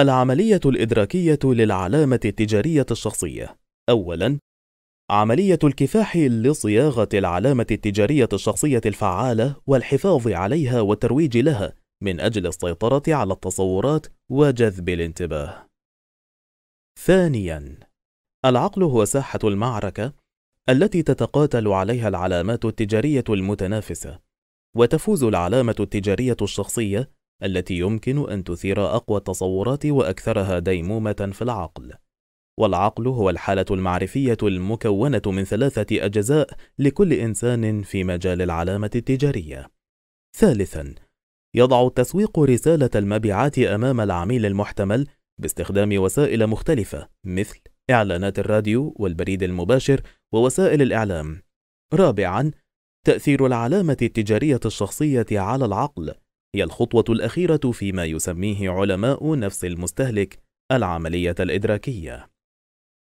العملية الإدراكية للعلامة التجارية الشخصية أولاً عملية الكفاح لصياغة العلامة التجارية الشخصية الفعالة والحفاظ عليها والترويج لها من أجل السيطرة على التصورات وجذب الانتباه. ثانياً، العقل هو ساحة المعركة التي تتقاتل عليها العلامات التجارية المتنافسة، وتفوز العلامة التجارية الشخصية التي يمكن أن تثير أقوى التصورات وأكثرها ديمومة في العقل. والعقل هو الحالة المعرفية المكونة من ثلاثة أجزاء لكل إنسان في مجال العلامة التجارية. ثالثاً، يضع التسويق رسالة المبيعات أمام العميل المحتمل باستخدام وسائل مختلفة مثل إعلانات الراديو والبريد المباشر ووسائل الإعلام. رابعاً، تأثير العلامة التجارية الشخصية على العقل هي الخطوة الأخيرة فيما يسميه علماء نفس المستهلك العملية الإدراكية